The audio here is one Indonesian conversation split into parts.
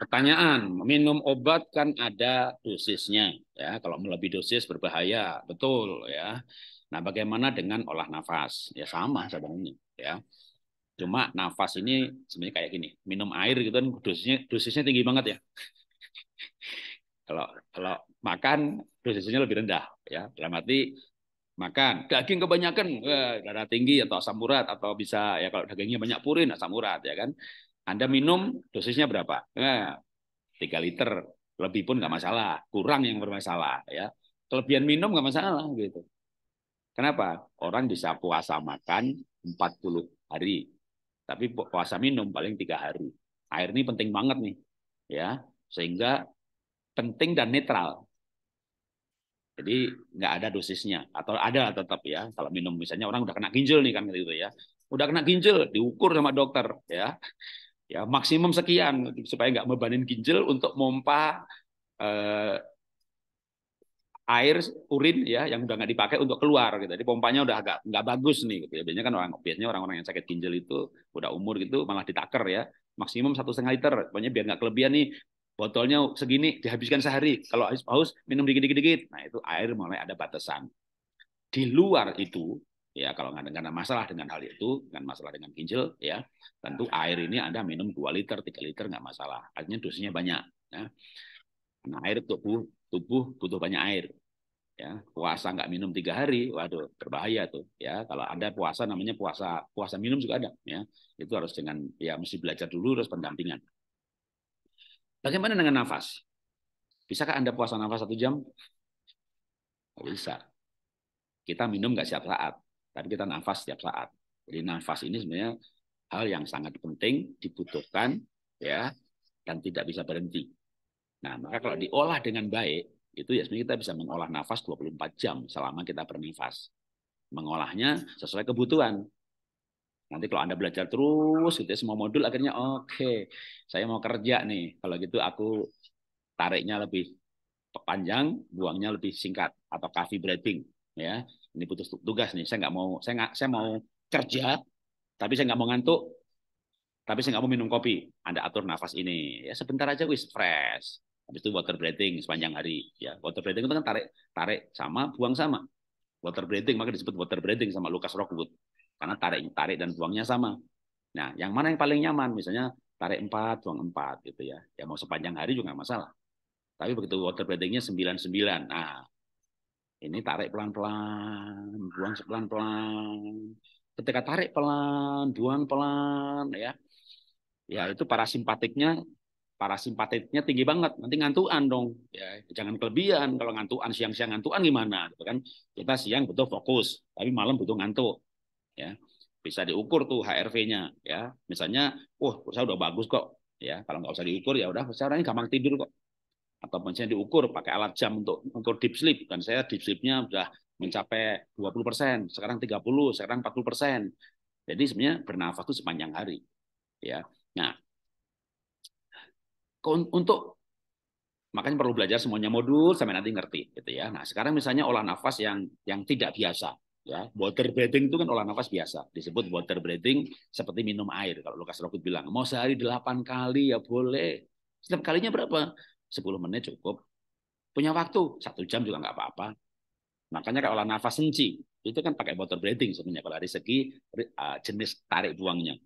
Pertanyaan, minum obat kan ada dosisnya, ya. Kalau melebihi dosis berbahaya, betul, ya. Nah, bagaimana dengan olah nafas? Ya sama sebenarnya, ya. Cuma nafas ini sebenarnya kayak gini, minum air gitu kan dosisnya dosisnya tinggi banget ya. kalau kalau makan dosisnya lebih rendah, ya. Dalam arti makan daging kebanyakan eh, darah tinggi atau asam urat atau bisa ya kalau dagingnya banyak purin asam nah, urat ya kan anda minum dosisnya berapa? Ya, tiga liter. Lebih pun nggak masalah. Kurang yang bermasalah. ya Kelebihan minum nggak masalah. gitu. Kenapa? Orang bisa puasa makan 40 hari. Tapi puasa minum paling tiga hari. Air ini penting banget nih. ya Sehingga penting dan netral. Jadi nggak ada dosisnya atau ada tetap ya. Kalau minum misalnya orang udah kena ginjal nih kan gitu ya. Udah kena ginjal diukur sama dokter ya ya maksimum sekian supaya nggak membanin ginjal untuk pompa eh, air urin ya yang udah nggak dipakai untuk keluar gitu. Jadi pompanya udah agak nggak bagus nih. Gitu. Ya, biasanya kan orang biasanya orang-orang yang sakit ginjal itu udah umur gitu malah ditaker ya maksimum satu setengah liter. Pokoknya biar nggak kelebihan nih botolnya segini dihabiskan sehari. Kalau haus, haus minum dikit dikit. Nah itu air mulai ada batasan. Di luar itu ya kalau nggak ada masalah dengan hal itu dengan masalah dengan ginjal ya tentu air ini anda minum 2 liter 3 liter nggak masalah artinya dosisnya banyak ya. nah air tubuh tubuh butuh banyak air ya puasa nggak minum tiga hari waduh berbahaya tuh ya kalau ada puasa namanya puasa puasa minum juga ada ya itu harus dengan ya mesti belajar dulu harus pendampingan bagaimana dengan nafas bisakah anda puasa nafas satu jam bisa kita minum nggak siap saat tapi kita nafas setiap saat. Jadi nafas ini sebenarnya hal yang sangat penting, dibutuhkan, ya, dan tidak bisa berhenti. Nah, maka kalau diolah dengan baik, itu ya sebenarnya kita bisa mengolah nafas 24 jam selama kita bernafas. Mengolahnya sesuai kebutuhan. Nanti kalau Anda belajar terus, gitu ya, semua modul akhirnya, oke, okay, saya mau kerja nih. Kalau gitu aku tariknya lebih panjang, buangnya lebih singkat atau coffee breathing ya ini putus tugas nih. Saya nggak mau, saya nggak, saya mau ah. kerja, tapi saya nggak mau ngantuk, tapi saya nggak mau minum kopi. Anda atur nafas ini, ya sebentar aja wis fresh. Habis itu water breathing sepanjang hari. Ya, water breathing itu kan tarik, tarik sama, buang sama. Water breathing, maka disebut water breathing sama Lucas Rockwood. Karena tarik, tarik dan buangnya sama. Nah, yang mana yang paling nyaman? Misalnya tarik empat, buang empat, gitu ya. Ya mau sepanjang hari juga nggak masalah. Tapi begitu water breathingnya sembilan sembilan, Nah, ini tarik pelan-pelan, buang pelan-pelan. Ketika tarik pelan, buang pelan, ya. Ya itu parasimpatiknya parasimpatiknya tinggi banget nanti ngantuan dong ya jangan kelebihan kalau ngantuan siang-siang ngantuan gimana gitu kan kita siang butuh fokus tapi malam butuh ngantuk ya bisa diukur tuh HRV-nya ya misalnya wah oh, saya udah bagus kok ya kalau nggak usah diukur ya udah saya orangnya gampang tidur kok atau misalnya diukur pakai alat jam untuk mengukur deep sleep dan saya deep sleepnya sudah mencapai 20 persen, sekarang 30, sekarang 40 persen. Jadi sebenarnya bernafas itu sepanjang hari. Ya, nah untuk makanya perlu belajar semuanya modul sampai nanti ngerti gitu ya. Nah sekarang misalnya olah nafas yang yang tidak biasa ya water breathing itu kan olah nafas biasa disebut water breathing seperti minum air kalau Lukas Rokut bilang mau sehari delapan kali ya boleh setiap kalinya berapa 10 menit cukup. Punya waktu, satu jam juga nggak apa-apa. Makanya kalau nafas senci, itu kan pakai water breathing sebenarnya kalau dari segi jenis tarik buangnya.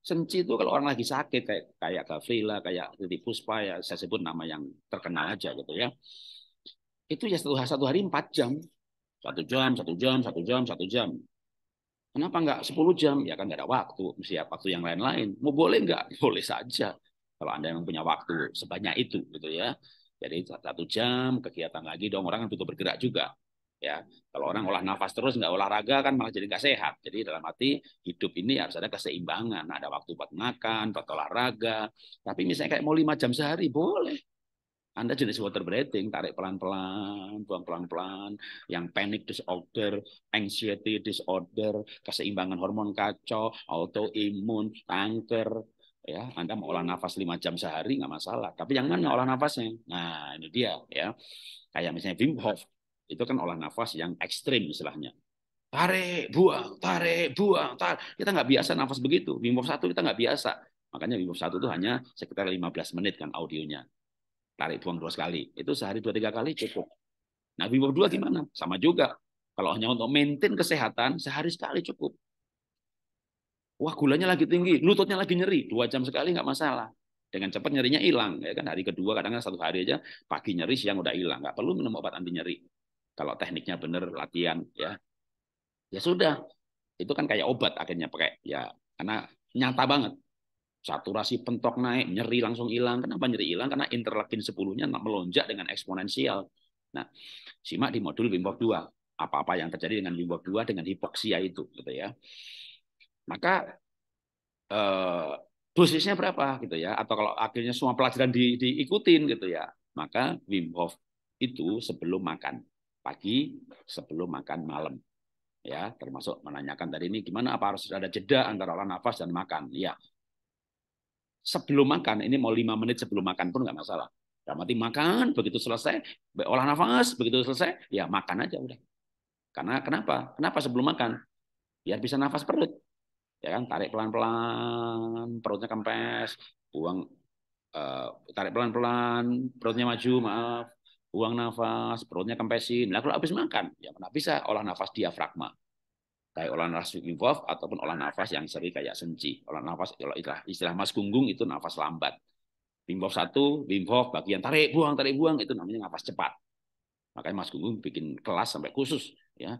Senci itu kalau orang lagi sakit kayak kayak Gavrila, kayak Titi Puspa ya saya sebut nama yang terkenal aja gitu ya. Itu ya satu, hari empat jam. Satu jam, satu jam, satu jam, satu jam. Kenapa nggak sepuluh jam? Ya kan nggak ada waktu, mesti ya waktu yang lain-lain. Mau boleh nggak? Boleh saja. Kalau Anda yang punya waktu sebanyak itu gitu ya. Jadi satu jam kegiatan lagi dong orang kan butuh bergerak juga. Ya, kalau orang olah nafas terus nggak olahraga kan malah jadi nggak sehat. Jadi dalam arti hidup ini harus ada keseimbangan. Nah, ada waktu buat makan, buat olahraga. Tapi misalnya kayak mau lima jam sehari boleh. Anda jenis water breathing, tarik pelan-pelan, buang pelan-pelan. Yang panic disorder, anxiety disorder, keseimbangan hormon kacau, autoimun, kanker, ya Anda mau olah nafas lima jam sehari nggak masalah tapi yang mana olah nafasnya nah ini dia ya kayak misalnya Wim Hof itu kan olah nafas yang ekstrim istilahnya tarik buang tarik buang tarik kita nggak biasa nafas begitu Wim Hof satu kita nggak biasa makanya Wim Hof satu itu hanya sekitar 15 menit kan audionya tarik buang dua kali itu sehari dua tiga kali cukup nah Wim Hof dua gimana sama juga kalau hanya untuk maintain kesehatan sehari sekali cukup Wah gulanya lagi tinggi, lututnya lagi nyeri, dua jam sekali nggak masalah. Dengan cepat nyerinya hilang, ya kan hari kedua kadang-kadang satu hari aja pagi nyeri siang udah hilang, nggak perlu minum obat anti nyeri. Kalau tekniknya benar latihan ya, ya sudah itu kan kayak obat akhirnya pakai ya karena nyata banget saturasi pentok naik, nyeri langsung hilang. Kenapa nyeri hilang? Karena interleukin 10-nya melonjak dengan eksponensial. Nah, simak di modul Wim Hof 2. Apa-apa yang terjadi dengan Wim Hof 2 dengan hipoksia itu gitu ya maka eh, dosisnya berapa gitu ya atau kalau akhirnya semua pelajaran di, diikutin gitu ya maka Wim Hof itu sebelum makan pagi sebelum makan malam ya termasuk menanyakan tadi ini gimana apa harus ada jeda antara olah nafas dan makan ya sebelum makan ini mau lima menit sebelum makan pun nggak masalah dalam arti makan begitu selesai olah nafas begitu selesai ya makan aja udah karena kenapa kenapa sebelum makan biar bisa nafas perut ya kan tarik pelan-pelan perutnya kempes buang uh, tarik pelan-pelan perutnya maju maaf buang nafas perutnya kempesin nah kalau habis makan ya mana bisa olah nafas diafragma kayak olah nafas involve ataupun olah nafas yang sering kayak senci olah nafas istilah, istilah mas kunggung itu nafas lambat Wim Hof satu, Wim Hof bagian tarik buang tarik buang itu namanya nafas cepat. Makanya Mas Gunggung bikin kelas sampai khusus ya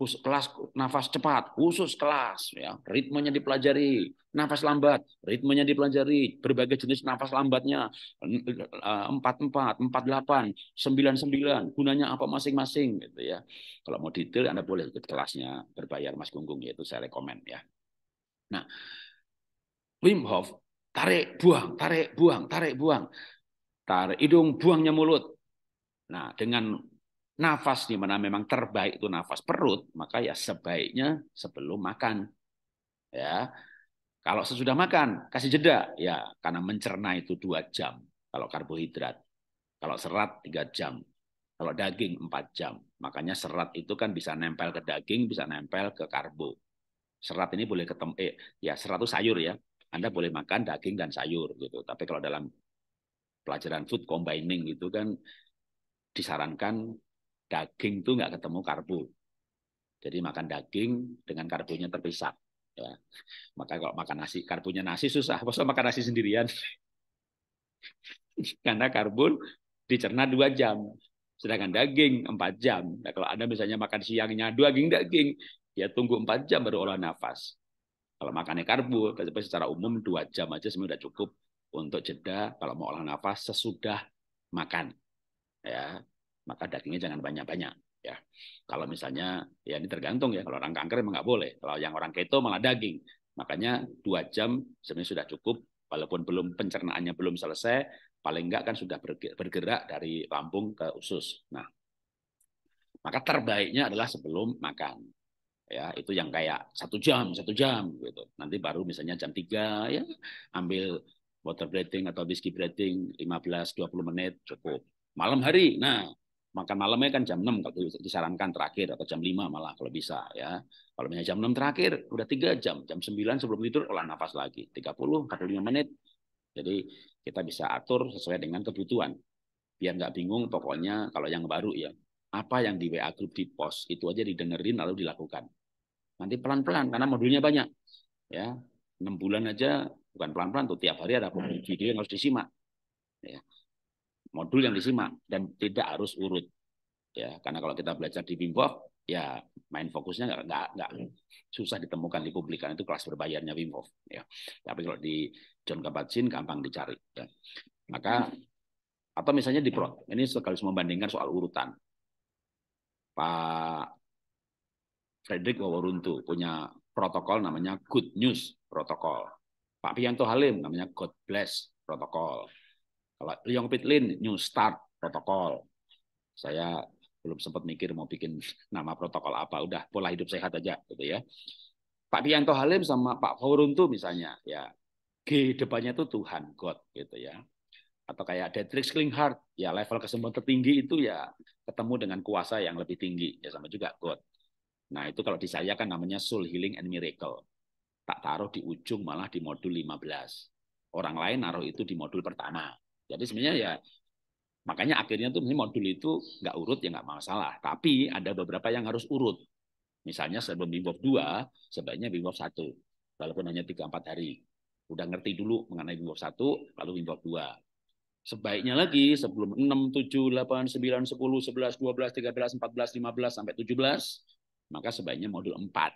khusus kelas nafas cepat, khusus kelas, ya ritmenya dipelajari, nafas lambat, ritmenya dipelajari, berbagai jenis nafas lambatnya, eh, empat empat, empat delapan, sembilan sembilan, gunanya apa masing-masing, gitu ya. Kalau mau detail, anda boleh ikut kelasnya berbayar Mas Gunggung, yaitu saya rekomend ya. Nah, Wim Hof tarik buang, tarik buang, tarik buang, tarik hidung, buangnya mulut. Nah, dengan nafas di mana memang terbaik itu nafas perut, maka ya sebaiknya sebelum makan. Ya. Kalau sesudah makan, kasih jeda ya karena mencerna itu dua jam kalau karbohidrat. Kalau serat tiga jam. Kalau daging empat jam. Makanya serat itu kan bisa nempel ke daging, bisa nempel ke karbo. Serat ini boleh ketemu eh ya serat itu sayur ya. Anda boleh makan daging dan sayur gitu. Tapi kalau dalam pelajaran food combining gitu kan disarankan daging tuh nggak ketemu karbo. Jadi makan daging dengan karbonya terpisah. Ya. Maka kalau makan nasi, karbonya nasi susah. Masa makan nasi sendirian? Karena karbon dicerna dua jam. Sedangkan daging empat jam. Nah, kalau Anda misalnya makan siangnya dua daging daging, ya tunggu empat jam baru olah nafas. Kalau makannya karbo, tapi secara umum dua jam aja sudah cukup untuk jeda kalau mau olah nafas sesudah makan. Ya, maka dagingnya jangan banyak-banyak ya. Kalau misalnya ya ini tergantung ya kalau orang kanker memang nggak boleh. Kalau yang orang keto malah daging. Makanya dua jam sebenarnya sudah cukup walaupun belum pencernaannya belum selesai paling enggak kan sudah bergerak dari lambung ke usus. Nah, maka terbaiknya adalah sebelum makan. Ya, itu yang kayak satu jam, satu jam gitu. Nanti baru misalnya jam tiga ya ambil water breathing atau whiskey breathing 15 20 menit cukup. Malam hari. Nah, makan malamnya kan jam 6 kalau disarankan terakhir atau jam 5 malah kalau bisa ya. Kalau misalnya jam 6 terakhir udah 3 jam, jam 9 sebelum tidur olah nafas lagi 30 45 menit. Jadi kita bisa atur sesuai dengan kebutuhan. Biar nggak bingung pokoknya kalau yang baru ya. Apa yang di WA grup di post itu aja didengerin lalu dilakukan. Nanti pelan-pelan karena modulnya banyak. Ya, 6 bulan aja bukan pelan-pelan tuh tiap hari ada hmm. video yang harus disimak. Ya modul yang disimak dan tidak harus urut ya karena kalau kita belajar di Hof, ya main fokusnya nggak susah ditemukan di publik itu kelas berbayarnya Hof. ya tapi kalau di John Kabat-Zinn gampang dicari ya. maka atau misalnya di ProT, ini sekali membandingkan soal urutan Pak Frederick Waworuntu punya protokol namanya Good News Protokol Pak Pianto Halim namanya God Bless Protokol kalau Liong Pitlin, New Start protokol. Saya belum sempat mikir mau bikin nama protokol apa. Udah pola hidup sehat aja gitu ya. Pak Dianto Halim sama Pak Faurun tuh misalnya ya G depannya tuh Tuhan God gitu ya. Atau kayak Dietrich Klinghardt ya level kesembuhan tertinggi itu ya ketemu dengan kuasa yang lebih tinggi ya sama juga God. Nah itu kalau di saya kan namanya soul healing and miracle. Tak taruh di ujung malah di modul 15. Orang lain naruh itu di modul pertama. Jadi sebenarnya ya makanya akhirnya tuh ini modul itu nggak urut ya nggak masalah. Tapi ada beberapa yang harus urut. Misalnya sebelum bimbof dua sebaiknya bimbof satu. Walaupun hanya 3 empat hari. Udah ngerti dulu mengenai bimbof satu lalu bimbof dua. Sebaiknya lagi sebelum enam tujuh delapan sembilan sepuluh sebelas dua belas tiga belas empat belas lima belas sampai tujuh belas maka sebaiknya modul empat.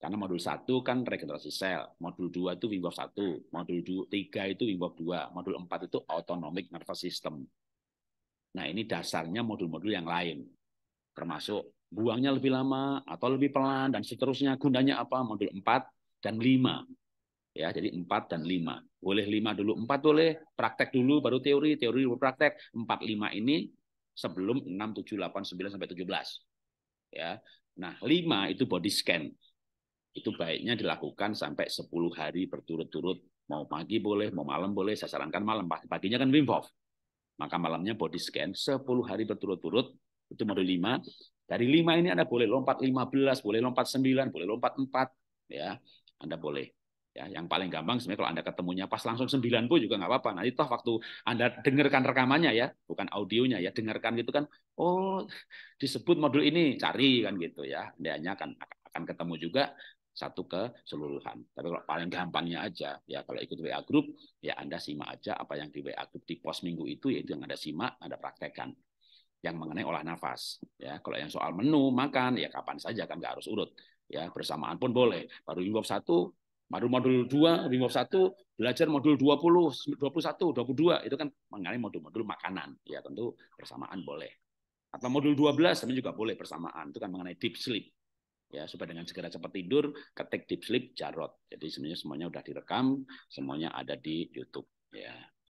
Karena modul 1 kan regenerasi sel, modul 2 itu Wim Hof 1, modul 3 itu Wim Hof 2, modul 4 itu autonomic nervous system. Nah ini dasarnya modul-modul yang lain, termasuk buangnya lebih lama atau lebih pelan dan seterusnya. Gunanya apa? Modul 4 dan 5. Ya, jadi 4 dan 5. Boleh 5 dulu, 4 boleh, praktek dulu baru teori, teori baru praktek. 4 5 ini sebelum 6 7 8 9 sampai 17. Ya. Nah, 5 itu body scan itu baiknya dilakukan sampai 10 hari berturut-turut. Mau pagi boleh, mau malam boleh, saya sarankan malam. Paginya kan Wim Hof. Maka malamnya body scan 10 hari berturut-turut, itu modul 5. Dari 5 ini Anda boleh lompat 15, boleh lompat 9, boleh lompat 4. ya Anda boleh. Ya, yang paling gampang sebenarnya kalau Anda ketemunya pas langsung 9 pun juga nggak apa-apa. Nanti toh waktu Anda dengarkan rekamannya ya, bukan audionya ya, dengarkan gitu kan, oh disebut modul ini, cari kan gitu ya. dia hanya akan, akan ketemu juga satu keseluruhan. Tapi kalau paling gampangnya aja, ya kalau ikut WA group, ya Anda simak aja apa yang di WA group di pos minggu itu, yaitu yang Anda simak, Anda praktekkan. Yang mengenai olah nafas. ya Kalau yang soal menu, makan, ya kapan saja, kan nggak harus urut. ya Bersamaan pun boleh. Baru inggop satu, baru modul 2, remove 1, belajar modul 20, 21, 22, itu kan mengenai modul-modul makanan. Ya tentu bersamaan boleh. Atau modul 12 tapi juga boleh bersamaan, itu kan mengenai deep sleep ya supaya dengan segera cepat tidur ketik deep sleep jarot jadi sebenarnya semuanya sudah direkam semuanya ada di YouTube ya